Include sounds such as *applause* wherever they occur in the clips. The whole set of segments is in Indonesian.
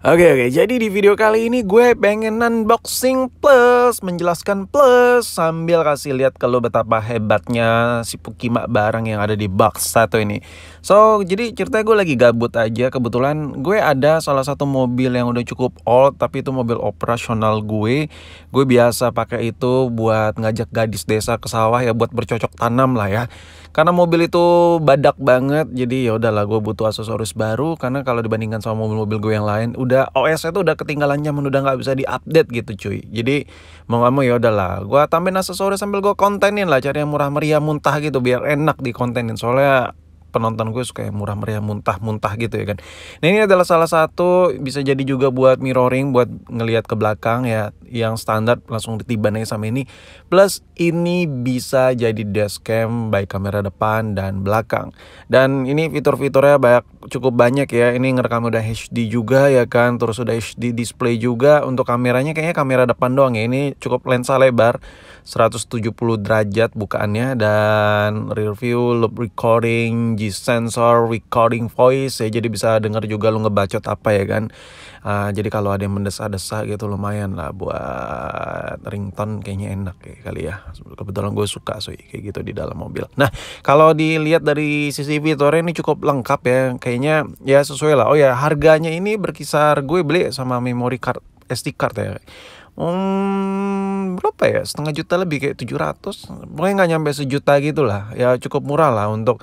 Oke okay, oke, okay. jadi di video kali ini gue pengen unboxing plus, menjelaskan plus sambil kasih lihat ke lo betapa hebatnya si Pukima barang yang ada di box satu ini. So, jadi ceritanya gue lagi gabut aja, kebetulan gue ada salah satu mobil yang udah cukup old tapi itu mobil operasional gue. Gue biasa pakai itu buat ngajak gadis desa ke sawah ya buat bercocok tanam lah ya karena mobil itu badak banget jadi ya udahlah gue butuh aksesoris baru karena kalau dibandingkan sama mobil-mobil gue yang lain udah OS itu udah ketinggalan zaman udah nggak bisa diupdate gitu cuy jadi mau nggak mau ya udahlah gue tambahin aksesoris sambil gue kontenin lah cari yang murah meriah muntah gitu biar enak dikontenin soalnya penonton gue suka yang murah meriah muntah-muntah gitu ya kan. Nah ini adalah salah satu bisa jadi juga buat mirroring buat ngelihat ke belakang ya yang standar langsung ditibanin sama ini. Plus ini bisa jadi dashcam baik kamera depan dan belakang. Dan ini fitur-fiturnya banyak cukup banyak ya. Ini ngerekam udah HD juga ya kan. Terus udah HD display juga untuk kameranya kayaknya kamera depan doang ya. Ini cukup lensa lebar 170 derajat bukaannya dan rear view, loop recording, sensor recording voice ya jadi bisa dengar juga lu ngebacot apa ya kan uh, jadi kalau ada yang mendesak desah gitu lumayan lah buat ringtone kayaknya enak ya kali ya kebetulan gue suka sih kayak gitu di dalam mobil nah kalau dilihat dari sisi fiturnya ini cukup lengkap ya kayaknya ya sesuai lah oh ya harganya ini berkisar gue beli sama memory card SD card ya hmm, berapa ya setengah juta lebih kayak 700 pokoknya nggak nyampe sejuta gitu lah ya cukup murah lah untuk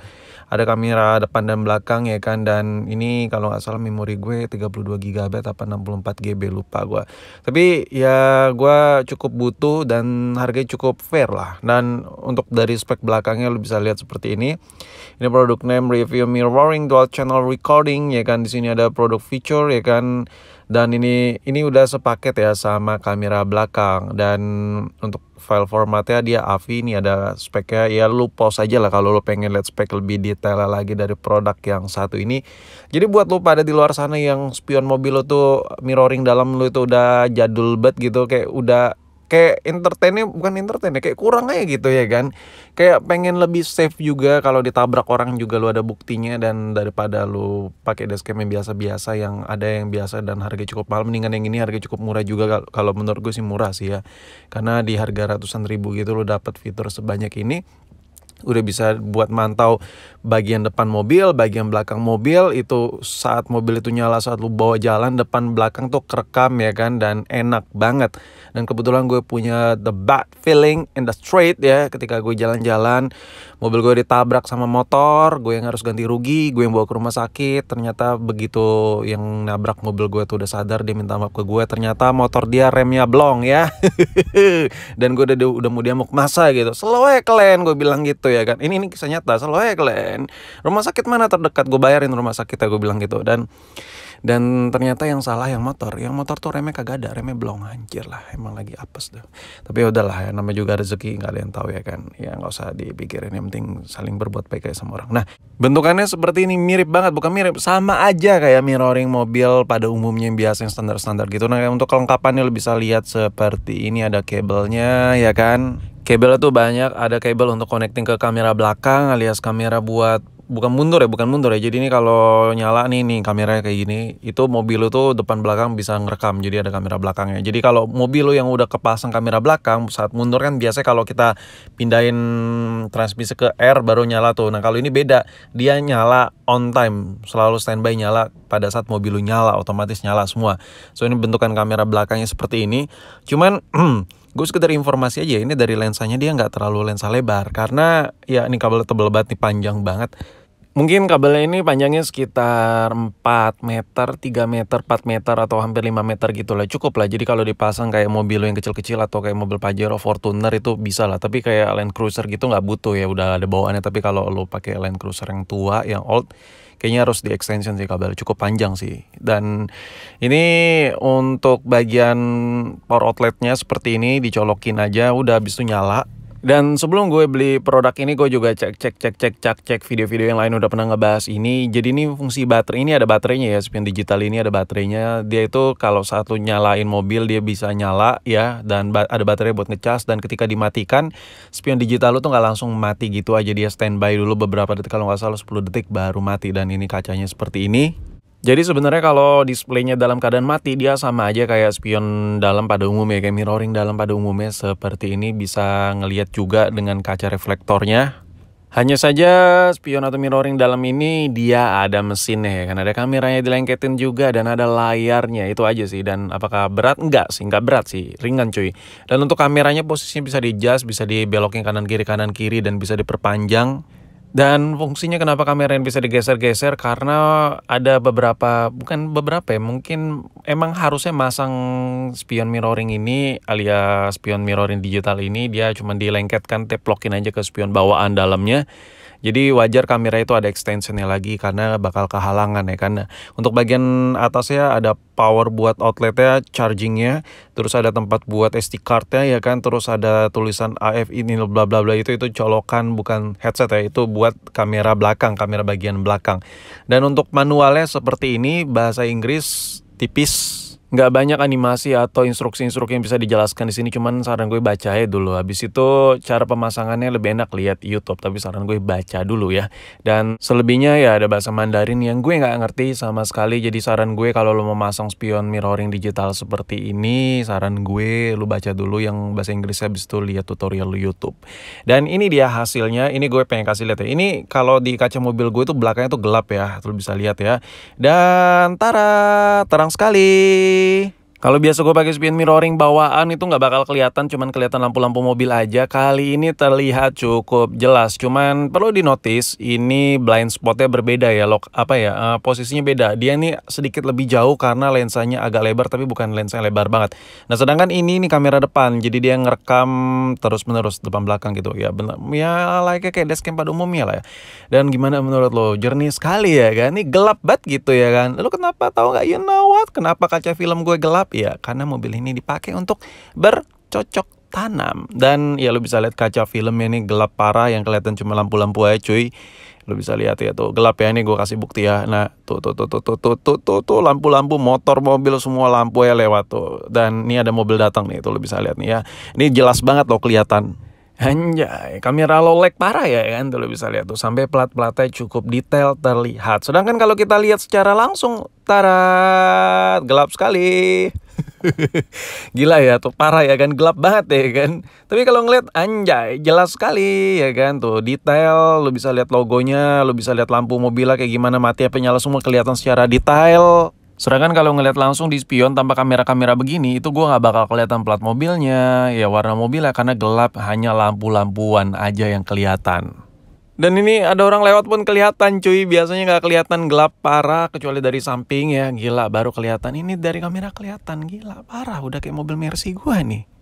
ada kamera depan dan belakang ya kan dan ini kalau nggak salah memori gue 32 GB apa 64 GB lupa gue tapi ya gue cukup butuh dan harganya cukup fair lah dan untuk dari spek belakangnya lo bisa lihat seperti ini ini produk name review mirroring dual channel recording ya kan di sini ada produk feature ya kan dan ini ini udah sepaket ya sama kamera belakang dan untuk file formatnya dia AVI ini ada speknya ya lu pause aja lah kalau lu pengen lihat spek lebih detail lagi dari produk yang satu ini jadi buat lu pada di luar sana yang spion mobil lu tuh mirroring dalam lu itu udah jadul banget gitu kayak udah kayak entertainnya bukan entertain ya kayak kurang aja gitu ya kan kayak pengen lebih safe juga kalau ditabrak orang juga lu ada buktinya dan daripada lu pakai dashcam yang biasa-biasa yang ada yang biasa dan harga cukup mahal mendingan yang ini harga cukup murah juga kalau menurut gue sih murah sih ya karena di harga ratusan ribu gitu lu dapat fitur sebanyak ini udah bisa buat mantau bagian depan mobil, bagian belakang mobil itu saat mobil itu nyala saat lu bawa jalan depan belakang tuh kerekam ya kan dan enak banget. Dan kebetulan gue punya the bad feeling in the street ya ketika gue jalan-jalan mobil gue ditabrak sama motor, gue yang harus ganti rugi, gue yang bawa ke rumah sakit. Ternyata begitu yang nabrak mobil gue tuh udah sadar dia minta maaf ke gue. Ternyata motor dia remnya blong ya. *laughs* dan gue udah udah mau dia mau masa gitu. Slow kalian gue bilang gitu gitu ya kan ini ini kisah nyata selalu ya kalian rumah sakit mana terdekat gue bayarin rumah sakitnya gue bilang gitu dan dan ternyata yang salah yang motor yang motor tuh remnya kagak ada remnya belum anjir lah emang lagi apes tuh tapi ya udahlah ya namanya juga rezeki nggak ada yang tahu ya kan ya nggak usah dipikirin yang penting saling berbuat baik kayak sama orang nah bentukannya seperti ini mirip banget bukan mirip sama aja kayak mirroring mobil pada umumnya yang biasa yang standar-standar gitu nah untuk kelengkapannya lo bisa lihat seperti ini ada kabelnya ya kan Kabel itu banyak, ada kabel untuk connecting ke kamera belakang alias kamera buat bukan mundur ya, bukan mundur ya. Jadi ini kalau nyala nih nih kameranya kayak gini, itu mobil lu tuh depan belakang bisa ngerekam. Jadi ada kamera belakangnya. Jadi kalau mobil lu yang udah kepasang kamera belakang saat mundur kan biasanya kalau kita pindahin transmisi ke R baru nyala tuh. Nah, kalau ini beda. Dia nyala on time, selalu standby nyala pada saat mobil lu nyala, otomatis nyala semua. So ini bentukan kamera belakangnya seperti ini. Cuman *clears throat* gue sekedar informasi aja ini dari lensanya dia nggak terlalu lensa lebar karena ya ini kabel tebel banget nih panjang banget Mungkin kabelnya ini panjangnya sekitar 4 meter, 3 meter, 4 meter atau hampir 5 meter gitu lah. Cukup lah. Jadi kalau dipasang kayak mobil yang kecil-kecil atau kayak mobil Pajero, Fortuner itu bisa lah. Tapi kayak Land Cruiser gitu nggak butuh ya, udah ada bawaannya. Tapi kalau lo pakai Land Cruiser yang tua, yang old, kayaknya harus di extension sih kabel. Cukup panjang sih. Dan ini untuk bagian power outletnya seperti ini dicolokin aja, udah habis itu nyala dan sebelum gue beli produk ini gue juga cek cek cek cek cek cek video-video yang lain udah pernah ngebahas ini. Jadi ini fungsi baterai ini ada baterainya ya, spion digital ini ada baterainya. Dia itu kalau satu nyalain mobil dia bisa nyala ya dan ba ada baterai buat ngecas dan ketika dimatikan spion digital lu tuh nggak langsung mati gitu aja dia standby dulu beberapa detik kalau nggak salah 10 detik baru mati dan ini kacanya seperti ini. Jadi sebenarnya kalau displaynya dalam keadaan mati dia sama aja kayak spion dalam pada umumnya kayak mirroring dalam pada umumnya seperti ini bisa ngelihat juga dengan kaca reflektornya. Hanya saja spion atau mirroring dalam ini dia ada mesinnya ya kan ada kameranya dilengketin juga dan ada layarnya itu aja sih dan apakah berat enggak sih enggak berat sih ringan cuy. Dan untuk kameranya posisinya bisa di adjust bisa dibelokin kanan kiri kanan kiri dan bisa diperpanjang dan fungsinya kenapa kamera yang bisa digeser-geser karena ada beberapa bukan beberapa ya mungkin emang harusnya masang spion mirroring ini alias spion mirroring digital ini dia cuma dilengketkan teplokin aja ke spion bawaan dalamnya. Jadi wajar kamera itu ada extensionnya lagi karena bakal kehalangan ya karena untuk bagian atasnya ada power buat outletnya, chargingnya, terus ada tempat buat SD cardnya ya kan, terus ada tulisan AF ini bla bla bla itu itu colokan bukan headset ya, itu buat kamera belakang, kamera bagian belakang. Dan untuk manualnya seperti ini bahasa Inggris tipis nggak banyak animasi atau instruksi-instruksi yang bisa dijelaskan di sini cuman saran gue baca ya dulu habis itu cara pemasangannya lebih enak lihat YouTube tapi saran gue baca dulu ya dan selebihnya ya ada bahasa Mandarin yang gue nggak ngerti sama sekali jadi saran gue kalau lo mau masang spion mirroring digital seperti ini saran gue lo baca dulu yang bahasa Inggris habis itu lihat tutorial YouTube dan ini dia hasilnya ini gue pengen kasih lihat ya ini kalau di kaca mobil gue itu belakangnya tuh gelap ya lo bisa lihat ya dan tara terang sekali kasih. Kalau biasa gue pakai spion mirroring bawaan itu nggak bakal kelihatan, cuman kelihatan lampu-lampu mobil aja. Kali ini terlihat cukup jelas, cuman perlu di notice ini blind spotnya berbeda ya, lok apa ya uh, posisinya beda. Dia ini sedikit lebih jauh karena lensanya agak lebar, tapi bukan lensa yang lebar banget. Nah sedangkan ini ini kamera depan, jadi dia ngerekam terus-menerus depan belakang gitu. Ya benar, ya like kayak dashcam pada umumnya lah ya. Dan gimana menurut lo, jernih sekali ya kan? Ini gelap banget gitu ya kan? Lo kenapa tahu nggak? You know what? Kenapa kaca film gue gelap? sebab ya karena mobil ini dipakai untuk bercocok tanam dan ya lo bisa lihat kaca filmnya ini gelap parah yang kelihatan cuma lampu-lampu aja cuy Lo bisa lihat ya tuh gelap ya ini gue kasih bukti ya nah tuh tuh tuh tuh tuh tuh tuh tuh, tuh lampu-lampu motor mobil semua lampu ya lewat tuh dan ini ada mobil datang nih tuh lo bisa lihat nih ya ini jelas banget lo kelihatan Anjay, kamera lolek parah ya kan tuh lo bisa lihat tuh sampai plat-platnya cukup detail terlihat. Sedangkan kalau kita lihat secara langsung, tarat gelap sekali. *laughs* Gila ya tuh parah ya kan gelap banget ya kan. Tapi kalau ngeliat anjay jelas sekali ya kan tuh detail lo bisa lihat logonya, lo bisa lihat lampu mobilnya kayak gimana mati apa nyala semua kelihatan secara detail. Sedangkan kalau ngelihat langsung di spion tanpa kamera-kamera begini, itu gue nggak bakal kelihatan plat mobilnya, ya warna mobilnya karena gelap hanya lampu-lampuan aja yang kelihatan. Dan ini ada orang lewat pun kelihatan cuy, biasanya nggak kelihatan gelap parah kecuali dari samping ya, gila baru kelihatan. Ini dari kamera kelihatan, gila parah udah kayak mobil Mercy gue nih.